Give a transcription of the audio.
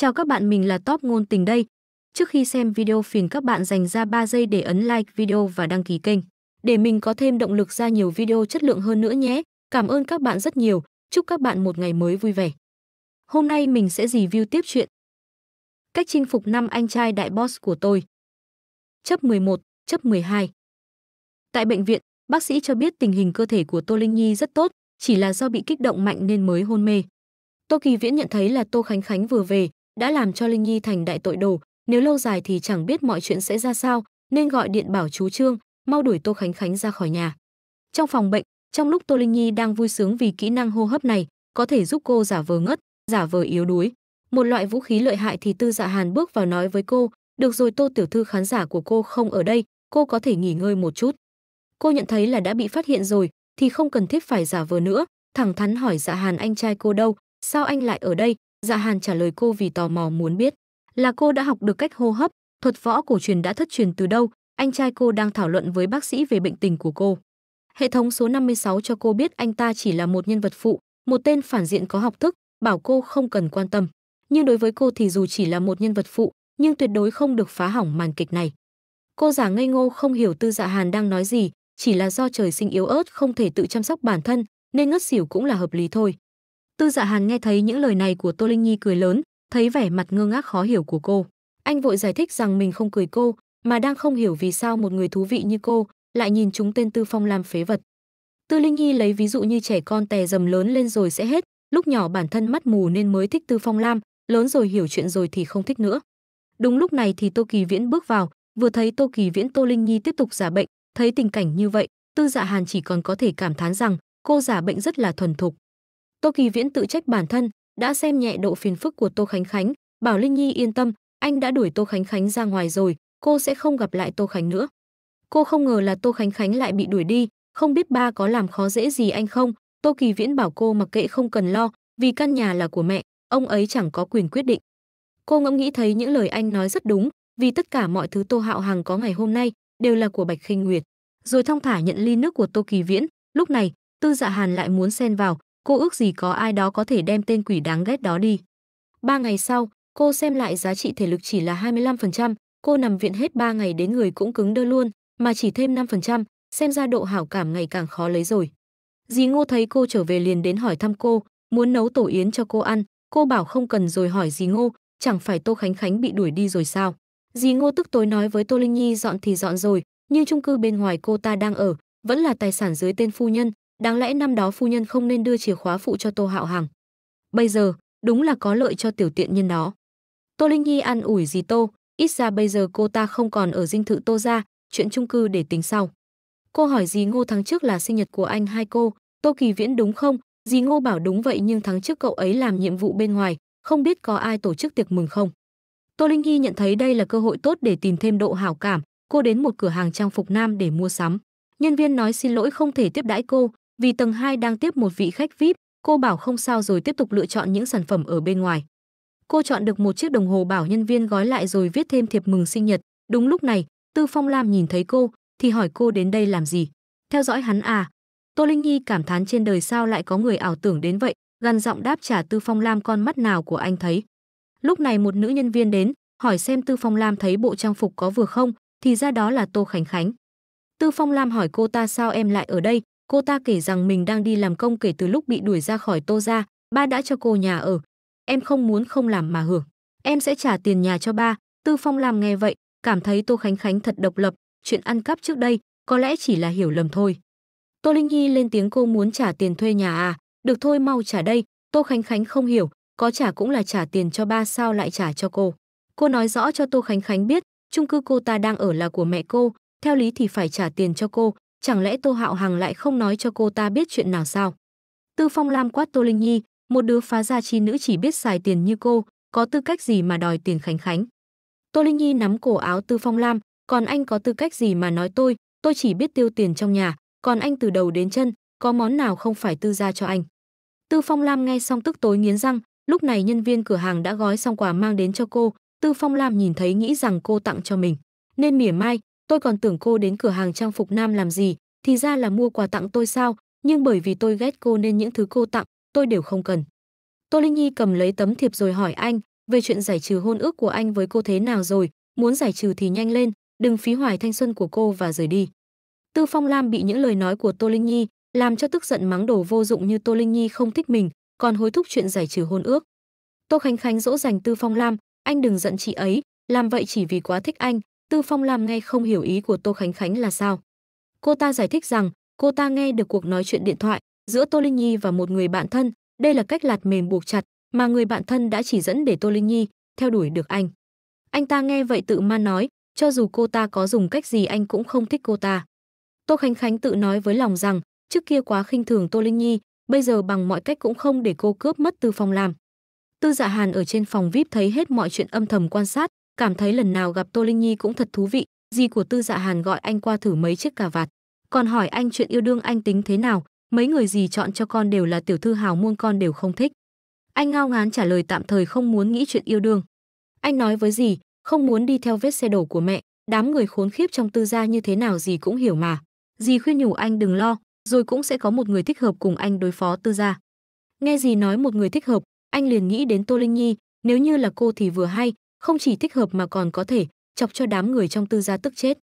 Chào các bạn mình là Top Ngôn Tình đây. Trước khi xem video phiền các bạn dành ra 3 giây để ấn like video và đăng ký kênh. Để mình có thêm động lực ra nhiều video chất lượng hơn nữa nhé. Cảm ơn các bạn rất nhiều. Chúc các bạn một ngày mới vui vẻ. Hôm nay mình sẽ review tiếp chuyện. Cách chinh phục năm anh trai đại boss của tôi. Chấp 11, chấp 12. Tại bệnh viện, bác sĩ cho biết tình hình cơ thể của Tô Linh Nhi rất tốt, chỉ là do bị kích động mạnh nên mới hôn mê. Tô Kỳ Viễn nhận thấy là Tô Khánh Khánh vừa về, đã làm cho Linh Nhi thành đại tội đồ, nếu lâu dài thì chẳng biết mọi chuyện sẽ ra sao, nên gọi điện bảo chú Trương, mau đuổi Tô Khánh Khánh ra khỏi nhà. Trong phòng bệnh, trong lúc Tô Linh Nhi đang vui sướng vì kỹ năng hô hấp này có thể giúp cô giả vờ ngất, giả vờ yếu đuối, một loại vũ khí lợi hại thì Tư Dạ Hàn bước vào nói với cô, "Được rồi Tô tiểu thư khán giả của cô không ở đây, cô có thể nghỉ ngơi một chút." Cô nhận thấy là đã bị phát hiện rồi, thì không cần thiết phải giả vờ nữa, thẳng thắn hỏi Dạ Hàn anh trai cô đâu, sao anh lại ở đây, Dạ Hàn trả lời cô vì tò mò muốn biết, là cô đã học được cách hô hấp, thuật võ cổ truyền đã thất truyền từ đâu, anh trai cô đang thảo luận với bác sĩ về bệnh tình của cô. Hệ thống số 56 cho cô biết anh ta chỉ là một nhân vật phụ, một tên phản diện có học thức, bảo cô không cần quan tâm. Nhưng đối với cô thì dù chỉ là một nhân vật phụ, nhưng tuyệt đối không được phá hỏng màn kịch này. Cô giả ngây ngô không hiểu Tư Dạ Hàn đang nói gì, chỉ là do trời sinh yếu ớt không thể tự chăm sóc bản thân, nên ngất xỉu cũng là hợp lý thôi. Tư Dạ Hàn nghe thấy những lời này của Tô Linh Nhi cười lớn, thấy vẻ mặt ngơ ngác khó hiểu của cô. Anh vội giải thích rằng mình không cười cô, mà đang không hiểu vì sao một người thú vị như cô lại nhìn chúng tên Tư Phong làm phế vật. Tư Linh Nhi lấy ví dụ như trẻ con tè dầm lớn lên rồi sẽ hết, lúc nhỏ bản thân mắt mù nên mới thích Tư Phong Lam, lớn rồi hiểu chuyện rồi thì không thích nữa. Đúng lúc này thì Tô Kỳ Viễn bước vào, vừa thấy Tô Kỳ Viễn Tô Linh Nhi tiếp tục giả bệnh, thấy tình cảnh như vậy, Tư Dạ Hàn chỉ còn có thể cảm thán rằng cô giả bệnh rất là thuần thục. Tô Kỳ Viễn tự trách bản thân, đã xem nhẹ độ phiền phức của Tô Khánh Khánh, bảo Linh Nhi yên tâm, anh đã đuổi Tô Khánh Khánh ra ngoài rồi, cô sẽ không gặp lại Tô Khánh nữa. Cô không ngờ là Tô Khánh Khánh lại bị đuổi đi, không biết ba có làm khó dễ gì anh không, Tô Kỳ Viễn bảo cô mặc kệ không cần lo, vì căn nhà là của mẹ, ông ấy chẳng có quyền quyết định. Cô ngẫm nghĩ thấy những lời anh nói rất đúng, vì tất cả mọi thứ Tô Hạo Hằng có ngày hôm nay đều là của Bạch Khinh Nguyệt. Rồi thong thả nhận ly nước của Tô Kỳ Viễn, lúc này, Tư Dạ Hàn lại muốn xen vào, cô ước gì có ai đó có thể đem tên quỷ đáng ghét đó đi. Ba ngày sau, cô xem lại giá trị thể lực chỉ là 25%, cô nằm viện hết 3 ngày đến người cũng cứng đơ luôn, mà chỉ thêm 5%, xem ra độ hảo cảm ngày càng khó lấy rồi. Dì Ngô thấy cô trở về liền đến hỏi thăm cô, muốn nấu tổ yến cho cô ăn, cô bảo không cần rồi hỏi dì Ngô, chẳng phải Tô Khánh Khánh bị đuổi đi rồi sao. Dì Ngô tức tối nói với Tô Linh Nhi dọn thì dọn rồi, nhưng chung cư bên ngoài cô ta đang ở, vẫn là tài sản dưới tên phu nhân, Đáng lẽ năm đó phu nhân không nên đưa chìa khóa phụ cho Tô Hạo Hằng. Bây giờ, đúng là có lợi cho tiểu tiện nhân đó. Tô Linh Nhi an ủi gì Tô, ít ra bây giờ cô ta không còn ở dinh thự Tô ra, chuyện chung cư để tính sau. Cô hỏi gì Ngô tháng trước là sinh nhật của anh hai cô, Tô Kỳ Viễn đúng không? Dì Ngô bảo đúng vậy nhưng tháng trước cậu ấy làm nhiệm vụ bên ngoài, không biết có ai tổ chức tiệc mừng không. Tô Linh Nhi nhận thấy đây là cơ hội tốt để tìm thêm độ hảo cảm, cô đến một cửa hàng trang phục nam để mua sắm. Nhân viên nói xin lỗi không thể tiếp đãi cô, vì tầng 2 đang tiếp một vị khách VIP, cô bảo không sao rồi tiếp tục lựa chọn những sản phẩm ở bên ngoài. Cô chọn được một chiếc đồng hồ bảo nhân viên gói lại rồi viết thêm thiệp mừng sinh nhật. Đúng lúc này, Tư Phong Lam nhìn thấy cô, thì hỏi cô đến đây làm gì. Theo dõi hắn à? Tô Linh Nhi cảm thán trên đời sao lại có người ảo tưởng đến vậy, Gằn giọng đáp trả Tư Phong Lam con mắt nào của anh thấy. Lúc này một nữ nhân viên đến, hỏi xem Tư Phong Lam thấy bộ trang phục có vừa không, thì ra đó là Tô Khánh Khánh. Tư Phong Lam hỏi cô ta sao em lại ở đây, Cô ta kể rằng mình đang đi làm công kể từ lúc bị đuổi ra khỏi Tô ra, ba đã cho cô nhà ở. Em không muốn không làm mà hưởng. Em sẽ trả tiền nhà cho ba. Tư Phong làm nghe vậy, cảm thấy Tô Khánh Khánh thật độc lập, chuyện ăn cắp trước đây có lẽ chỉ là hiểu lầm thôi. Tô Linh Nhi lên tiếng cô muốn trả tiền thuê nhà à, được thôi mau trả đây. Tô Khánh Khánh không hiểu, có trả cũng là trả tiền cho ba sao lại trả cho cô. Cô nói rõ cho Tô Khánh Khánh biết, chung cư cô ta đang ở là của mẹ cô, theo lý thì phải trả tiền cho cô, chẳng lẽ Tô Hạo Hằng lại không nói cho cô ta biết chuyện nào sao? Tư Phong Lam quát Tô Linh Nhi, một đứa phá gia chi nữ chỉ biết xài tiền như cô, có tư cách gì mà đòi tiền Khánh Khánh? Tô Linh Nhi nắm cổ áo Tư Phong Lam, còn anh có tư cách gì mà nói tôi, tôi chỉ biết tiêu tiền trong nhà, còn anh từ đầu đến chân, có món nào không phải tư gia cho anh. Tư Phong Lam nghe xong tức tối nghiến răng, lúc này nhân viên cửa hàng đã gói xong quà mang đến cho cô, Tư Phong Lam nhìn thấy nghĩ rằng cô tặng cho mình, nên mỉa mai, tôi còn tưởng cô đến cửa hàng trang phục nam làm gì, thì ra là mua quà tặng tôi sao, nhưng bởi vì tôi ghét cô nên những thứ cô tặng, tôi đều không cần. Tô Linh Nhi cầm lấy tấm thiệp rồi hỏi anh, về chuyện giải trừ hôn ước của anh với cô thế nào rồi, muốn giải trừ thì nhanh lên, đừng phí hoài thanh xuân của cô và rời đi. Tư Phong Lam bị những lời nói của Tô Linh Nhi làm cho tức giận mắng đồ vô dụng như Tô Linh Nhi không thích mình, còn hối thúc chuyện giải trừ hôn ước. Tô Khánh Khánh dỗ dành Tư Phong Lam, anh đừng giận chị ấy, làm vậy chỉ vì quá thích anh, Tư Phong làm ngay không hiểu ý của Tô Khánh Khánh là sao. Cô ta giải thích rằng cô ta nghe được cuộc nói chuyện điện thoại giữa Tô Linh Nhi và một người bạn thân, đây là cách lạt mềm buộc chặt mà người bạn thân đã chỉ dẫn để Tô Linh Nhi theo đuổi được anh. Anh ta nghe vậy tự man nói, cho dù cô ta có dùng cách gì anh cũng không thích cô ta. Tô Khánh Khánh tự nói với lòng rằng, trước kia quá khinh thường Tô Linh Nhi, bây giờ bằng mọi cách cũng không để cô cướp mất Tư Phong làm. Tư Dạ Hàn ở trên phòng VIP thấy hết mọi chuyện âm thầm quan sát, cảm thấy lần nào gặp Tô Linh Nhi cũng thật thú vị, di của Tư Dạ Hàn gọi anh qua thử mấy chiếc cà vạt, còn hỏi anh chuyện yêu đương anh tính thế nào, mấy người gì chọn cho con đều là tiểu thư hào môn con đều không thích. Anh ngao ngán trả lời tạm thời không muốn nghĩ chuyện yêu đương. Anh nói với gì, không muốn đi theo vết xe đổ của mẹ, đám người khốn khiếp trong tư gia như thế nào gì cũng hiểu mà. Dì khuyên nhủ anh đừng lo, rồi cũng sẽ có một người thích hợp cùng anh đối phó tư gia. Nghe dì nói một người thích hợp, anh liền nghĩ đến Tô Linh Nhi, nếu như là cô thì vừa hay, không chỉ thích hợp mà còn có thể chọc cho đám người trong tư gia tức chết.